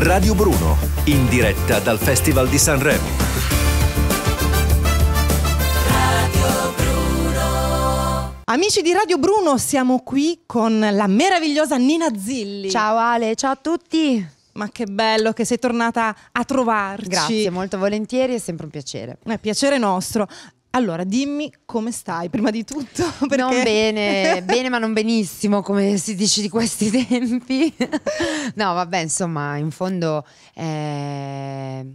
Radio Bruno, in diretta dal Festival di Sanremo. Amici di Radio Bruno, siamo qui con la meravigliosa Nina Zilli. Ciao Ale, ciao a tutti. Ma che bello che sei tornata a trovarci. Grazie, molto volentieri, è sempre un piacere. È piacere nostro. Allora, dimmi come stai, prima di tutto. Perché... Non bene, bene ma non benissimo, come si dice di questi tempi. no, vabbè, insomma, in fondo... Eh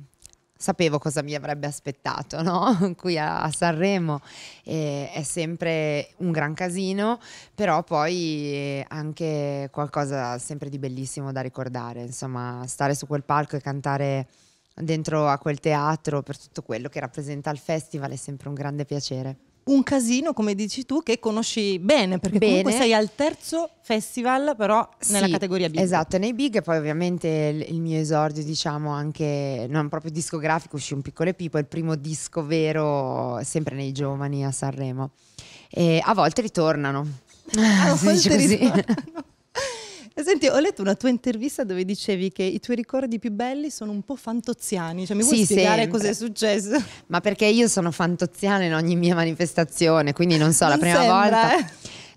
sapevo cosa mi avrebbe aspettato no? qui a, Sanremo. Eh, è sempre un gran casino, però poi eh, anche qualcosa sempre di bellissimo da ricordare. Insomma, stare su quel palco e cantare dentro a quel teatro per tutto quello che rappresenta il festival è sempre un grande piacere. Un casino, come dici tu, che conosci bene, perché bene. comunque sei al terzo festival, però nella sì, categoria big. Esatto, nei big, e poi ovviamente il, mio esordio, diciamo anche non proprio discografico, uscì un piccolo epipo, il primo disco vero sempre nei giovani a Sanremo. E a volte ritornano. Ah, a volte ritornano. Senti, ho letto una tua intervista dove dicevi che i tuoi ricordi più belli sono un po' fantoziani, cioè mi vuoi sì, spiegare cosa è successo? Ma perché io sono fantoziana in ogni mia manifestazione, quindi non so, non la prima sembra, volta... Eh?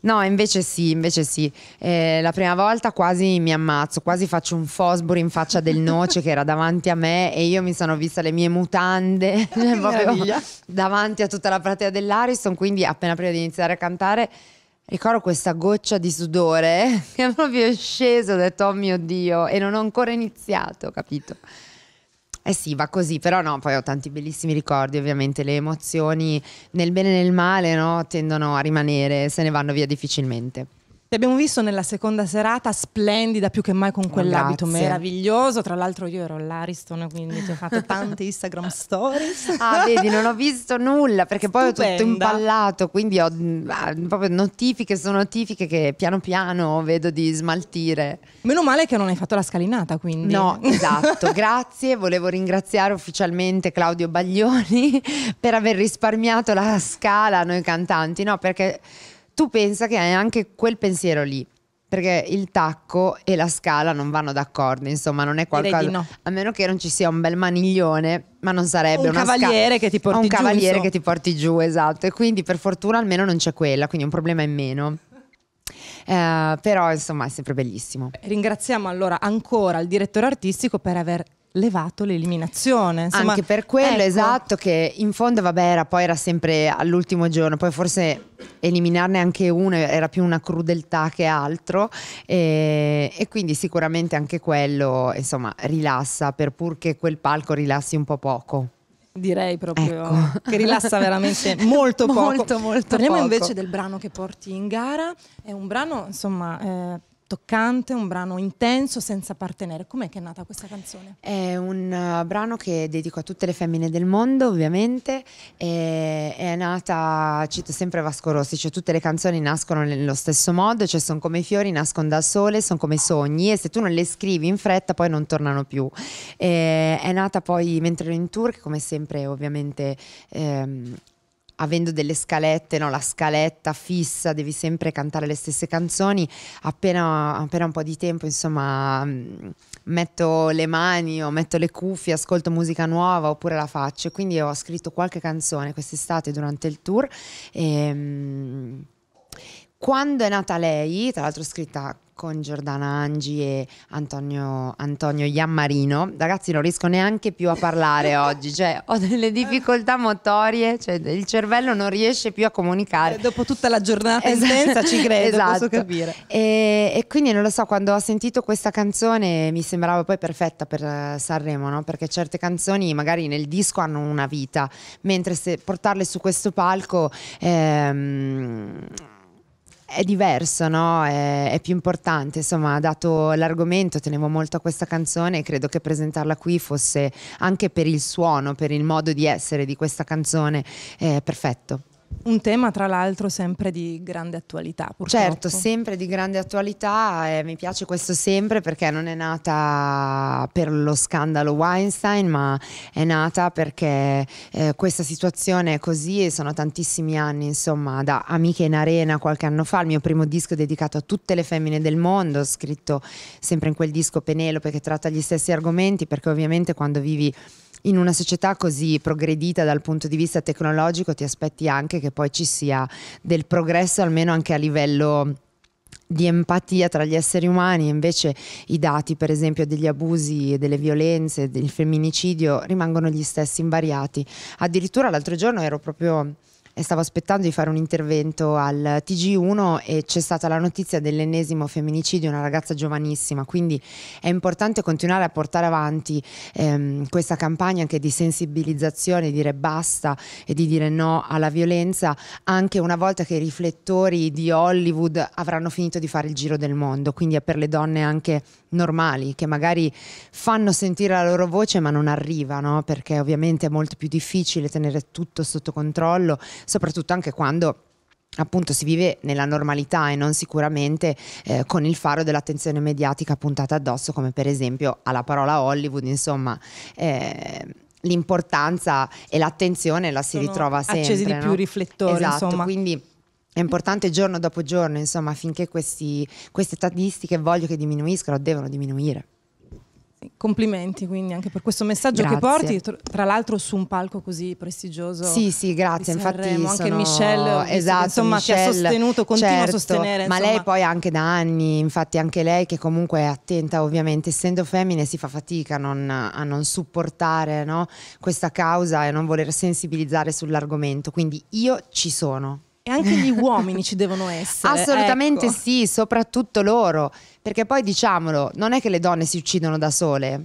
No, invece sì, invece sì. Eh, la prima volta quasi mi ammazzo, quasi faccio un fosboro in faccia del noce che era davanti a me e io mi sono vista le mie mutande proprio davanti a tutta la platea dell'Ariston, quindi appena prima di iniziare a cantare Ricordo questa goccia di sudore che proprio è scesa, ho detto oh mio Dio, e non ho ancora iniziato, capito? Eh sì, va così, però no, poi ho tanti bellissimi ricordi, ovviamente le emozioni nel bene e nel male no, tendono a rimanere, se ne vanno via difficilmente. Ti abbiamo visto nella seconda serata, splendida più che mai con quell'abito Grazie. meraviglioso. Tra l'altro, io ero l'Ariston, quindi ti ho fatto tante Instagram stories. ah, vedi, non ho visto nulla perché poi ho tutto imballato, quindi ho ah, proprio notifiche su notifiche che piano piano vedo di smaltire. Meno male che non hai fatto la scalinata, quindi. No, esatto. Grazie, volevo ringraziare ufficialmente Claudio Baglioni per aver risparmiato la scala a noi cantanti, no? Perché tu pensa che hai anche quel pensiero lì perché il tacco e la scala non vanno d'accordo, insomma, non è qualcosa no. a meno che non ci sia un bel maniglione, ma non sarebbe un cavaliere scala, che ti porti un giù. Un cavaliere so. che ti porti giù, esatto, e quindi per fortuna almeno non c'è quella, quindi un problema in meno. Eh, però insomma è sempre bellissimo. Ringraziamo allora ancora il direttore artistico per aver levato l'eliminazione. Insomma, Anche per quello, ecco. esatto, che in fondo vabbè era, poi era sempre all'ultimo giorno, poi forse eliminarne anche uno era più una crudeltà che altro e, e quindi sicuramente anche quello insomma rilassa per pur che quel palco rilassi un po' poco. Direi proprio ecco. che rilassa veramente molto poco. molto, molto Parliamo poco. invece del brano che porti in gara. È un brano, insomma, eh, toccante, un brano intenso senza partenere. Com'è che è nata questa canzone? È un uh, brano che dedico a tutte le femmine del mondo, ovviamente. E, è nata, cito sempre Vasco Rossi, cioè tutte le canzoni nascono nello stesso modo, cioè sono come i fiori, nascono dal sole, sono come i sogni e se tu non le scrivi in fretta poi non tornano più. E, è nata poi mentre ero in tour, che come sempre ovviamente ehm, avendo delle scalette, no? la scaletta fissa, devi sempre cantare le stesse canzoni, appena, appena un po' di tempo, insomma, mm, metto le mani o metto le cuffie, ascolto musica nuova oppure la faccio. Quindi ho scritto qualche canzone quest'estate durante il tour. E, ehm, quando è nata lei, tra l'altro scritta con Giordana Angi e Antonio, Antonio Iammarino. Ragazzi, non riesco neanche più a parlare oggi, cioè ho delle difficoltà motorie, cioè il cervello non riesce più a comunicare. Eh, dopo tutta la giornata esatto. intensa ci credo, esatto. posso capire. E, e, quindi non lo so, quando ho sentito questa canzone mi sembrava poi perfetta per eh, Sanremo, no? perché certe canzoni magari nel disco hanno una vita, mentre se portarle su questo palco... Ehm, è diverso, no? È, è, più importante, insomma, dato l'argomento, tenevo molto a questa canzone e credo che presentarla qui fosse anche per il suono, per il modo di essere di questa canzone, eh, perfetto. Un tema tra l'altro sempre di grande attualità. Certo, purtroppo. Certo, sempre di grande attualità e eh, mi piace questo sempre perché non è nata per lo scandalo Weinstein, ma è nata perché eh, questa situazione è così e sono tantissimi anni, insomma, da Amiche in Arena qualche anno fa, il mio primo disco dedicato a tutte le femmine del mondo, scritto sempre in quel disco Penelope che tratta gli stessi argomenti, perché ovviamente quando vivi in una società così progredita dal punto di vista tecnologico ti aspetti anche che poi ci sia del progresso almeno anche a livello di empatia tra gli esseri umani, invece i dati per esempio degli abusi e delle violenze, del femminicidio rimangono gli stessi invariati. Addirittura l'altro giorno ero proprio stavo aspettando di fare un intervento al TG1 e c'è stata la notizia dell'ennesimo femminicidio, una ragazza giovanissima, quindi è importante continuare a portare avanti ehm, questa campagna anche di sensibilizzazione, di dire basta e di dire no alla violenza, anche una volta che i riflettori di Hollywood avranno finito di fare il giro del mondo, quindi è per le donne anche normali che magari fanno sentire la loro voce ma non arrivano perché ovviamente è molto più difficile tenere tutto sotto controllo, soprattutto anche quando appunto si vive nella normalità e non sicuramente eh, con il faro dell'attenzione mediatica puntata addosso come per esempio alla parola Hollywood insomma eh, l'importanza e l'attenzione la si Sono ritrova sempre accesi di no? più riflettori esatto, insomma quindi è importante giorno dopo giorno insomma affinché questi, queste statistiche voglio che diminuiscano devono diminuire complimenti quindi anche per questo messaggio grazie. che porti, tra l'altro su un palco così prestigioso. Sì, sì, grazie. Infatti sono... anche Michelle, esatto, insomma, Michelle, ti ha esatto, sostenuto, continua certo, a sostenere. Insomma. Ma lei poi anche da anni, infatti anche lei che comunque è attenta ovviamente, essendo femmine si fa fatica a non, a non supportare no, questa causa e non voler sensibilizzare sull'argomento. Quindi io ci sono e anche gli uomini ci devono essere. Assolutamente ecco. sì, soprattutto loro, perché poi diciamolo, non è che le donne si uccidono da sole.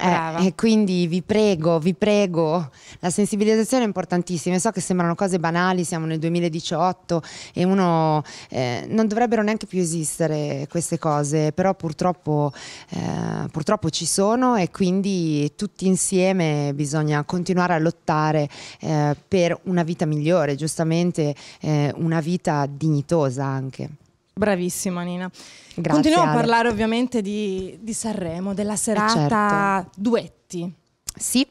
Eh, e quindi vi prego, vi prego, la sensibilizzazione è importantissima. so che sembrano cose banali, siamo nel 2018 e uno eh, non dovrebbero neanche più esistere queste cose, però purtroppo, eh, purtroppo, ci sono e quindi tutti insieme bisogna continuare a lottare eh, per una vita migliore, giustamente eh, una vita dignitosa anche. Bravissima Nina. Grazie. Continuiamo a parlare ovviamente di, di Sanremo, della eh, serata eh certo. duetti. Sì,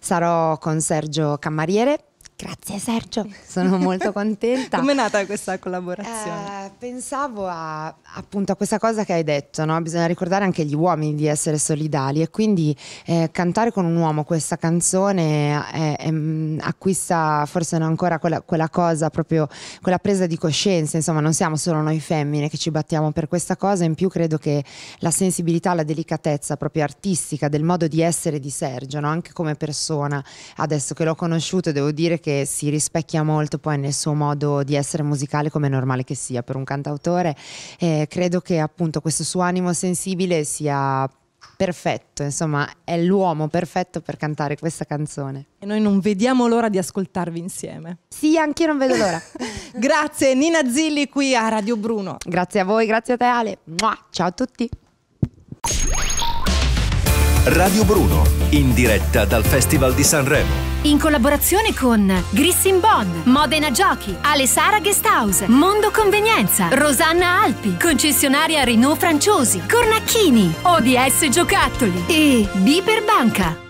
sarò con Sergio Cammariere Grazie Sergio, sono molto contenta. Come è nata questa collaborazione? Eh, pensavo a, appunto a questa cosa che hai detto, no? bisogna ricordare anche gli uomini di essere solidali e quindi eh, cantare con un uomo questa canzone eh, è, è, mm, acquista forse ancora quella, quella, cosa, proprio quella presa di coscienza, insomma non siamo solo noi femmine che ci battiamo per questa cosa, in più credo che la sensibilità, la delicatezza proprio artistica del modo di essere di Sergio, no? anche come persona, adesso che l'ho conosciuto devo dire che che si rispecchia molto poi nel suo modo di essere musicale come è normale che sia per un cantautore. Eh, credo che appunto questo suo animo sensibile sia perfetto, insomma è l'uomo perfetto per cantare questa canzone. E noi non vediamo l'ora di ascoltarvi insieme. Sì, anch'io non vedo l'ora. grazie Nina Zilli qui a Radio Bruno. Grazie a voi, grazie a te Ale. Mua, ciao a tutti. Radio Bruno, in diretta dal Festival di Sanremo in collaborazione con Grissin Bond, Modena Giochi, Alessara Guesthouse, Mondo Convenienza, Rosanna Alpi, concessionaria Renault Franciosi, Cornacchini, ODS Giocattoli e Biper Banca.